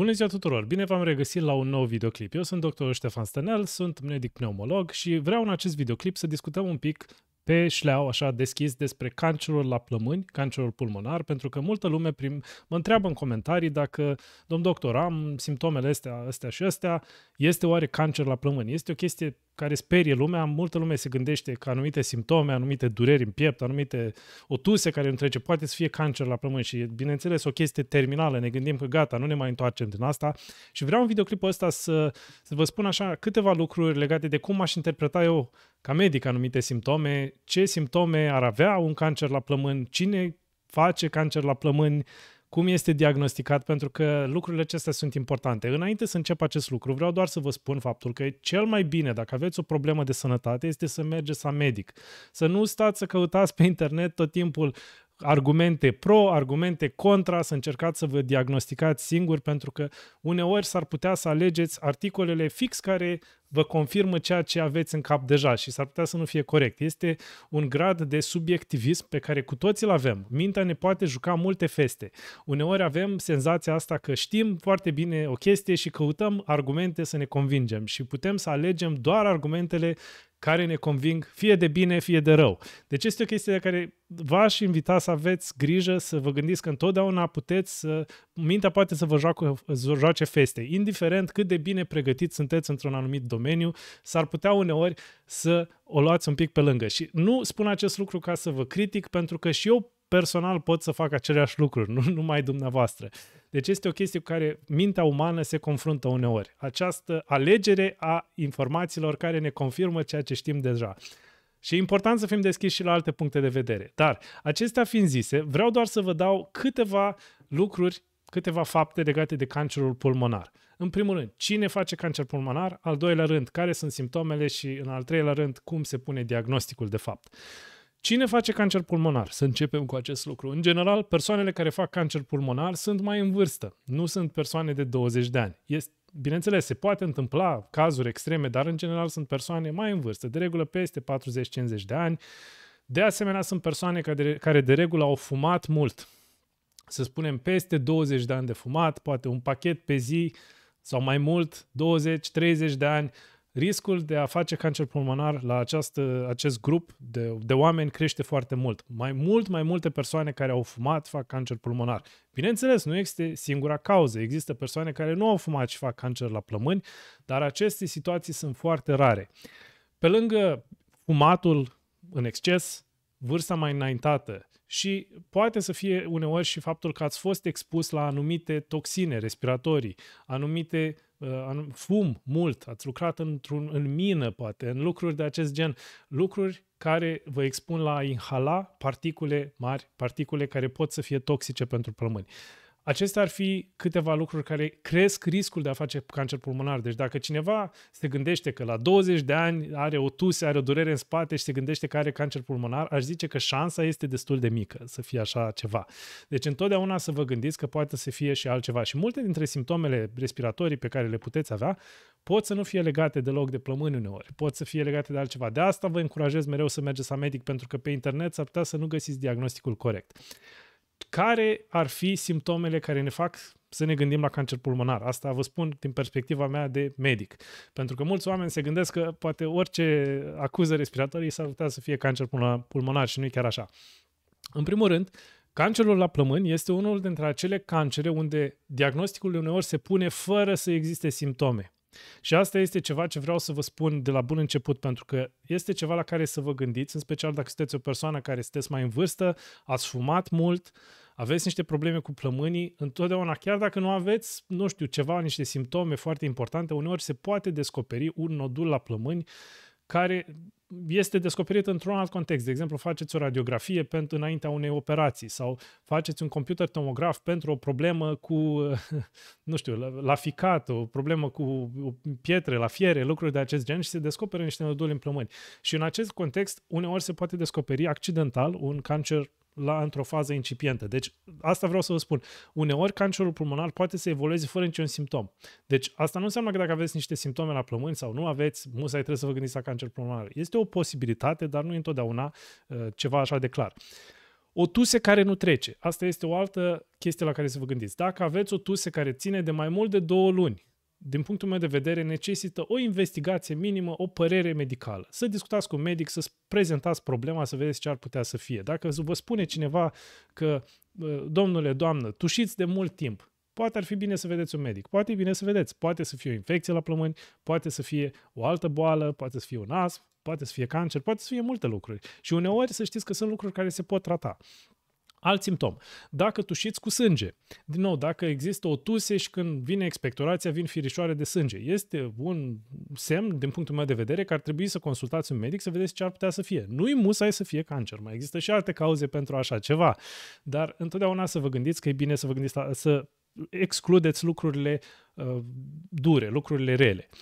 Bună ziua tuturor! Bine v-am regăsit la un nou videoclip. Eu sunt doctorul Ștefan Stănel, sunt medic pneumolog și vreau în acest videoclip să discutăm un pic pe șleau, așa, deschis despre cancerul la plămâni, cancerul pulmonar, pentru că multă lume prim, mă întreabă în comentarii dacă, domn doctor, am simptomele astea, astea și astea, este oare cancer la plămâni? Este o chestie care sperie lumea, multă lume se gândește că anumite simptome, anumite dureri în piept, anumite otuse care îmi trece, poate să fie cancer la plămâni și, bineînțeles, o chestie terminală, ne gândim că gata, nu ne mai întoarcem din asta și vreau în videoclipul ăsta să, să vă spun așa câteva lucruri legate de cum aș interpreta eu ca medic anumite simptome, ce simptome ar avea un cancer la plămâni, cine face cancer la plămâni, cum este diagnosticat, pentru că lucrurile acestea sunt importante. Înainte să încep acest lucru, vreau doar să vă spun faptul că cel mai bine, dacă aveți o problemă de sănătate, este să mergeți la medic. Să nu stați să căutați pe internet tot timpul argumente pro, argumente contra, să încercați să vă diagnosticați singur, pentru că uneori s-ar putea să alegeți articolele fix care vă confirmă ceea ce aveți în cap deja și s-ar putea să nu fie corect. Este un grad de subiectivism pe care cu toții îl avem. Mintea ne poate juca multe feste. Uneori avem senzația asta că știm foarte bine o chestie și căutăm argumente să ne convingem și putem să alegem doar argumentele care ne conving fie de bine, fie de rău. Deci este o chestie de care v-aș invita să aveți grijă, să vă gândiți că întotdeauna puteți să mintea poate să vă joace feste. Indiferent cât de bine pregătiți sunteți într-un anumit domeniu, s-ar putea uneori să o luați un pic pe lângă. Și nu spun acest lucru ca să vă critic, pentru că și eu personal pot să fac aceleași lucruri, nu numai dumneavoastră. Deci este o chestie cu care mintea umană se confruntă uneori. Această alegere a informațiilor care ne confirmă ceea ce știm deja. Și e important să fim deschiși și la alte puncte de vedere. Dar, acestea fiind zise, vreau doar să vă dau câteva lucruri câteva fapte legate de cancerul pulmonar. În primul rând, cine face cancer pulmonar? Al doilea rând, care sunt simptomele? Și în al treilea rând, cum se pune diagnosticul de fapt? Cine face cancer pulmonar? Să începem cu acest lucru. În general, persoanele care fac cancer pulmonar sunt mai în vârstă, nu sunt persoane de 20 de ani. Este, bineînțeles, se poate întâmpla cazuri extreme, dar în general sunt persoane mai în vârstă, de regulă peste 40-50 de ani. De asemenea, sunt persoane care de, care de regulă au fumat mult, să spunem, peste 20 de ani de fumat, poate un pachet pe zi sau mai mult, 20-30 de ani, riscul de a face cancer pulmonar la această, acest grup de, de oameni crește foarte mult. Mai mult, mai multe persoane care au fumat fac cancer pulmonar. Bineînțeles, nu este singura cauză. Există persoane care nu au fumat și fac cancer la plămâni, dar aceste situații sunt foarte rare. Pe lângă fumatul în exces, vârsta mai înaintată și poate să fie uneori și faptul că ați fost expus la anumite toxine respiratorii, anumite uh, fum mult, ați lucrat într-un, în mină poate, în lucruri de acest gen, lucruri care vă expun la inhala particule mari, particule care pot să fie toxice pentru plămâni. Acestea ar fi câteva lucruri care cresc riscul de a face cancer pulmonar. Deci dacă cineva se gândește că la 20 de ani are o tuse, are o durere în spate și se gândește că are cancer pulmonar, aș zice că șansa este destul de mică să fie așa ceva. Deci întotdeauna să vă gândiți că poate să fie și altceva. Și multe dintre simptomele respiratorii pe care le puteți avea pot să nu fie legate deloc de plămâni uneori, pot să fie legate de altceva. De asta vă încurajez mereu să mergeți la medic pentru că pe internet s-ar putea să nu găsiți diagnosticul corect care ar fi simptomele care ne fac să ne gândim la cancer pulmonar. Asta vă spun din perspectiva mea de medic. Pentru că mulți oameni se gândesc că poate orice acuză respiratorii s-ar putea să fie cancer pulmonar și nu e chiar așa. În primul rând, Cancerul la plămâni este unul dintre acele cancere unde diagnosticul uneori se pune fără să existe simptome. Și asta este ceva ce vreau să vă spun de la bun început, pentru că este ceva la care să vă gândiți, în special dacă sunteți o persoană care sunteți mai în vârstă, ați fumat mult, aveți niște probleme cu plămânii, întotdeauna, chiar dacă nu aveți, nu știu, ceva, niște simptome foarte importante, uneori se poate descoperi un nodul la plămâni care este descoperit într-un alt context. De exemplu, faceți o radiografie pentru înaintea unei operații sau faceți un computer tomograf pentru o problemă cu, nu știu, la, la ficat, o problemă cu pietre, la fiere, lucruri de acest gen și se descoperă niște noduli în plămâni. Și în acest context, uneori se poate descoperi accidental un cancer la, într-o fază incipientă. Deci, asta vreau să vă spun. Uneori, cancerul pulmonar poate să evolueze fără niciun simptom. Deci, asta nu înseamnă că dacă aveți niște simptome la plămâni sau nu aveți, musai trebuie să vă gândiți la cancer pulmonar. Este o o posibilitate, dar nu e întotdeauna uh, ceva așa de clar. O tuse care nu trece. Asta este o altă chestie la care să vă gândiți. Dacă aveți o tuse care ține de mai mult de două luni, din punctul meu de vedere, necesită o investigație minimă, o părere medicală. Să discutați cu un medic, să prezentați problema, să vedeți ce ar putea să fie. Dacă vă spune cineva că, uh, domnule, doamnă, tușiți de mult timp, poate ar fi bine să vedeți un medic, poate e bine să vedeți, poate să fie o infecție la plămâni, poate să fie o altă boală, poate să fie un asm, poate să fie cancer, poate să fie multe lucruri. Și uneori să știți că sunt lucruri care se pot trata. Alt simptom. Dacă tușiți cu sânge. Din nou, dacă există o tuse și când vine expectorația, vin firișoare de sânge. Este un semn, din punctul meu de vedere, că ar trebui să consultați un medic să vedeți ce ar putea să fie. Nu-i musai să fie cancer. Mai există și alte cauze pentru așa ceva. Dar întotdeauna să vă gândiți că e bine să vă gândiți la, să excludeți lucrurile uh, dure, lucrurile rele. Uh,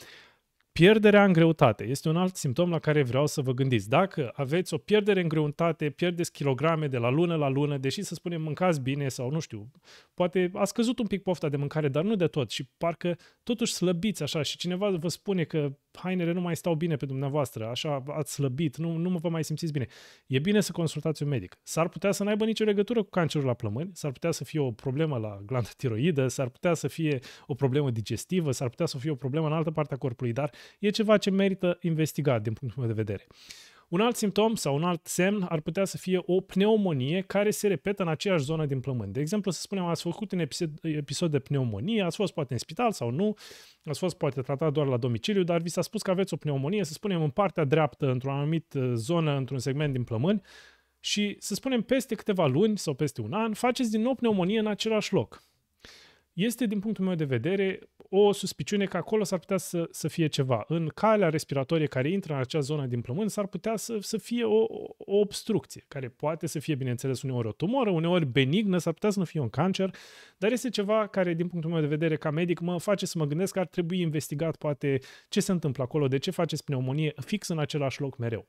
Pierderea în greutate este un alt simptom la care vreau să vă gândiți. Dacă aveți o pierdere în greutate, pierdeți kilograme de la lună la lună, deși să spunem mâncați bine sau nu știu, poate a scăzut un pic pofta de mâncare, dar nu de tot și parcă totuși slăbiți așa și cineva vă spune că hainele nu mai stau bine pe dumneavoastră, așa ați slăbit, nu, nu vă mai simțiți bine. E bine să consultați un medic. S-ar putea să n-aibă nicio legătură cu cancerul la plămâni, s-ar putea să fie o problemă la glandă tiroidă, s-ar putea să fie o problemă digestivă, s-ar putea să fie o problemă în altă parte a corpului, dar e ceva ce merită investigat din punctul meu de vedere. Un alt simptom sau un alt semn ar putea să fie o pneumonie care se repetă în aceeași zonă din plămâni. De exemplu, să spunem, ați făcut un episod de pneumonie, ați fost poate în spital sau nu, ați fost poate tratat doar la domiciliu, dar vi s-a spus că aveți o pneumonie, să spunem, în partea dreaptă, într-o anumită uh, zonă, într-un segment din plămâni, și să spunem peste câteva luni sau peste un an, faceți din nou pneumonie în același loc este, din punctul meu de vedere, o suspiciune că acolo s-ar putea să, să fie ceva. În calea respiratorie care intră în acea zonă din plămâni s-ar putea să, să fie o, o obstrucție, care poate să fie, bineînțeles, uneori o tumoră, uneori benignă, s-ar putea să nu fie un cancer, dar este ceva care, din punctul meu de vedere, ca medic, mă face să mă gândesc că ar trebui investigat poate ce se întâmplă acolo, de ce faceți pneumonie fix în același loc mereu.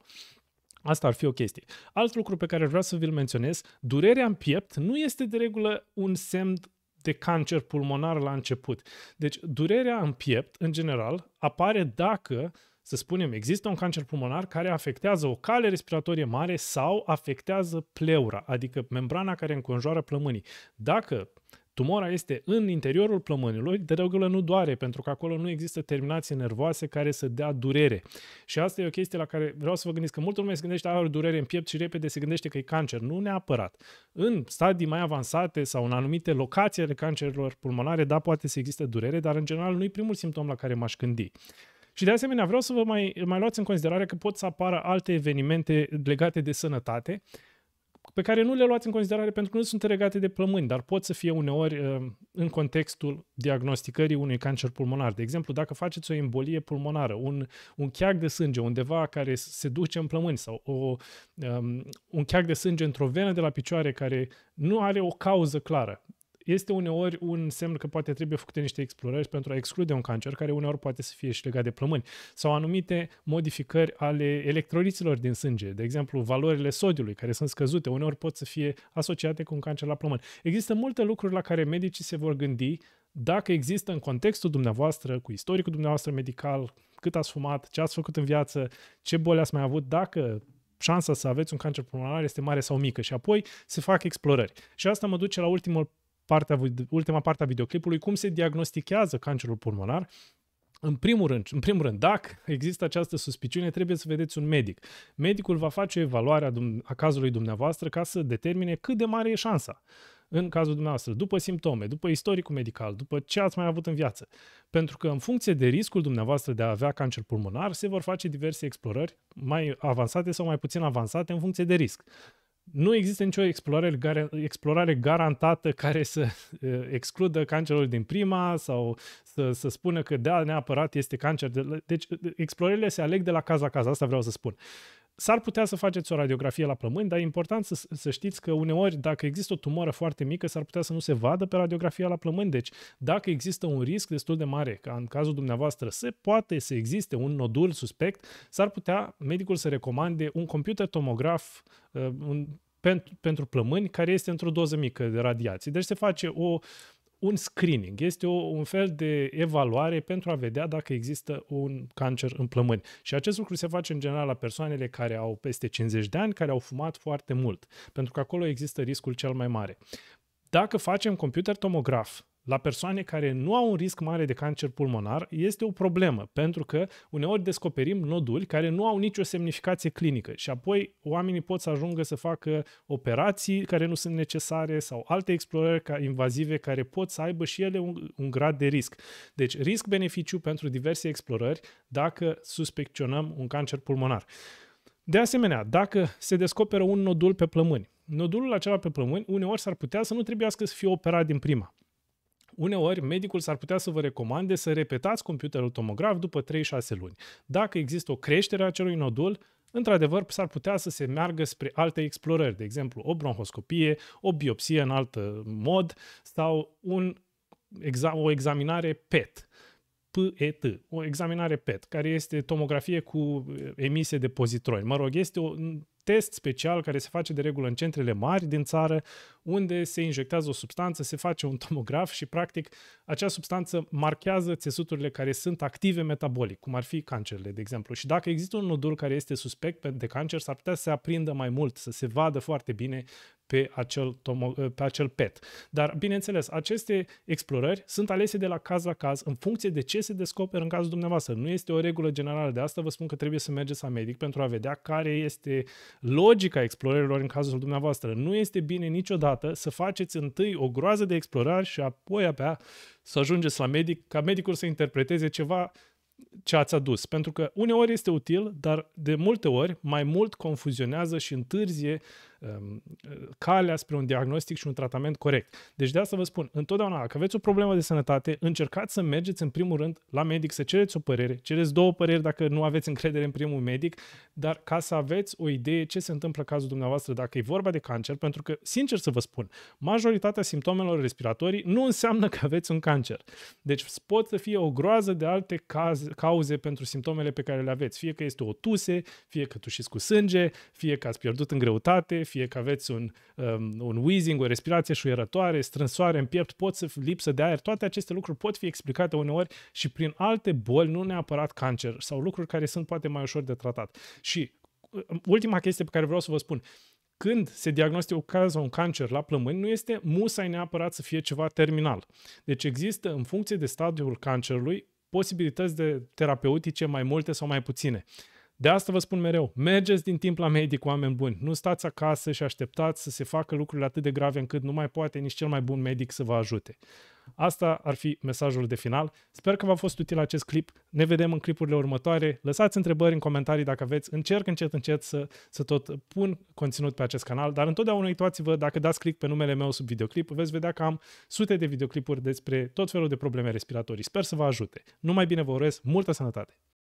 Asta ar fi o chestie. Alt lucru pe care vreau să vi-l menționez, durerea în piept nu este de regulă un semn de cancer pulmonar la început. Deci durerea în piept, în general, apare dacă, să spunem, există un cancer pulmonar care afectează o cale respiratorie mare sau afectează pleura, adică membrana care înconjoară plămânii. Dacă Tumora este în interiorul plămânilor, de regulă nu doare, pentru că acolo nu există terminații nervoase care să dea durere. Și asta e o chestie la care vreau să vă gândiți, că multă lume se gândește, are durere în piept și repede se gândește că e cancer. Nu neapărat. În stadii mai avansate sau în anumite locații ale cancerilor pulmonare, da, poate să existe durere, dar în general nu e primul simptom la care m-aș gândi. Și de asemenea, vreau să vă mai, mai luați în considerare că pot să apară alte evenimente legate de sănătate, pe care nu le luați în considerare pentru că nu sunt legate de plămâni, dar pot să fie uneori uh, în contextul diagnosticării unui cancer pulmonar. De exemplu, dacă faceți o embolie pulmonară, un, un cheag de sânge undeva care se duce în plămâni sau o, um, un cheag de sânge într-o venă de la picioare care nu are o cauză clară, este uneori un semn că poate trebuie făcute niște explorări pentru a exclude un cancer, care uneori poate să fie și legat de plămâni, sau anumite modificări ale electroliților din sânge, de exemplu valorile sodiului, care sunt scăzute, uneori pot să fie asociate cu un cancer la plămâni. Există multe lucruri la care medicii se vor gândi dacă există în contextul dumneavoastră, cu istoricul dumneavoastră medical, cât ați fumat, ce ați făcut în viață, ce boli ați mai avut, dacă șansa să aveți un cancer pulmonar este mare sau mică și apoi se fac explorări. Și asta mă duce la ultimul partea, ultima parte a videoclipului, cum se diagnostichează cancerul pulmonar, în primul rând, în primul rând, dacă există această suspiciune, trebuie să vedeți un medic. Medicul va face evaluarea a cazului dumneavoastră ca să determine cât de mare e șansa în cazul dumneavoastră, după simptome, după istoricul medical, după ce ați mai avut în viață. Pentru că în funcție de riscul dumneavoastră de a avea cancer pulmonar, se vor face diverse explorări mai avansate sau mai puțin avansate în funcție de risc nu există nicio explorare, explorare garantată care să uh, excludă cancerul din prima sau să, să spună că da, neapărat este cancer. De, deci uh, explorările se aleg de la caz la caz, asta vreau să spun. Uh, S-ar putea să faceți o radiografie la plămâni, dar e important să, să știți că uneori, dacă există o tumoră foarte mică, s-ar putea să nu se vadă pe radiografia la plămâni. Deci, dacă există un risc destul de mare, ca în cazul dumneavoastră, se poate să existe un nodul suspect, s-ar putea medicul să recomande un computer tomograf, uh, un pentru, pentru plămâni, care este într-o doză mică de radiații. Deci se face o un screening, este o, un fel de evaluare pentru a vedea dacă există un cancer în plămâni. Și acest lucru se face în general la persoanele care au peste 50 de ani, care au fumat foarte mult, pentru că acolo există riscul cel mai mare. Dacă facem computer tomograf la persoane care nu au un risc mare de cancer pulmonar este o problemă, pentru că uneori descoperim noduli care nu au nicio semnificație clinică și apoi oamenii pot să ajungă să facă operații care nu sunt necesare sau alte explorări ca invazive care pot să aibă și ele un, un grad de risc. Deci risc-beneficiu pentru diverse explorări dacă suspecționăm un cancer pulmonar. De asemenea, dacă se descoperă un nodul pe plămâni, nodulul acela pe plămâni uneori s-ar putea să nu trebuiască să fie operat din prima uneori medicul s-ar putea să vă recomande să repetați computerul tomograf după 3-6 luni. Dacă există o creștere a acelui nodul, într-adevăr, s-ar putea să se meargă spre alte explorări, de exemplu, o bronhoscopie, o biopsie în alt uh, mod sau un, exa- o examinare PET. PET, o examinare PET, care este tomografie cu uh, emisie de pozitroni. Mă rog, este o test special care se face de regulă în centrele mari din țară, unde se injectează o substanță, se face un tomograf și, practic, acea substanță marchează țesuturile care sunt active metabolic, cum ar fi cancerele, de exemplu. Și dacă există un nodul care este suspect de cancer, s-ar putea să se aprindă mai mult, să se vadă foarte bine pe acel, tomo- ă, pe acel PET. Dar, bineînțeles, aceste explorări sunt alese de la caz la caz în funcție de ce se descoperă în cazul dumneavoastră. Nu este o regulă generală de asta, vă spun că trebuie să mergeți la medic pentru a vedea care este logica explorărilor în cazul dumneavoastră. Nu este bine niciodată să faceți întâi o groază de explorări și apoi abia să ajungeți la medic, ca medicul să interpreteze ceva ce ați adus. Pentru că uneori este util, dar de multe ori mai mult confuzionează și întârzie Um, calea spre un diagnostic și un tratament corect. Deci de asta vă spun, întotdeauna, dacă aveți o problemă de sănătate, încercați să mergeți în primul rând la medic, să cereți o părere, cereți două păreri dacă nu aveți încredere în primul medic, dar ca să aveți o idee ce se întâmplă în cazul dumneavoastră dacă e vorba de cancer, pentru că, sincer să vă spun, majoritatea simptomelor respiratorii nu înseamnă că aveți un cancer. Deci pot să fie o groază de alte caz, cauze pentru simptomele pe care le aveți, fie că este o tuse, fie că tușiți cu sânge, fie că ați pierdut în greutate, fie că aveți un, um, un wheezing, o respirație șuierătoare, strânsoare în piept, pot să lipsă de aer, toate aceste lucruri pot fi explicate uneori și prin alte boli, nu neapărat cancer sau lucruri care sunt poate mai ușor de tratat. Și um, ultima chestie pe care vreau să vă spun, când se diagnostică un cancer la plămâni, nu este musai neapărat să fie ceva terminal. Deci există, în funcție de stadiul cancerului, posibilități de terapeutice mai multe sau mai puține. De asta vă spun mereu, mergeți din timp la medic, oameni buni. Nu stați acasă și așteptați să se facă lucrurile atât de grave încât nu mai poate nici cel mai bun medic să vă ajute. Asta ar fi mesajul de final. Sper că v-a fost util acest clip. Ne vedem în clipurile următoare. Lăsați întrebări în comentarii dacă aveți. Încerc încet, încet să, să tot pun conținut pe acest canal, dar întotdeauna uitați-vă, dacă dați click pe numele meu sub videoclip, veți vedea că am sute de videoclipuri despre tot felul de probleme respiratorii. Sper să vă ajute. Numai bine vă urez, multă sănătate!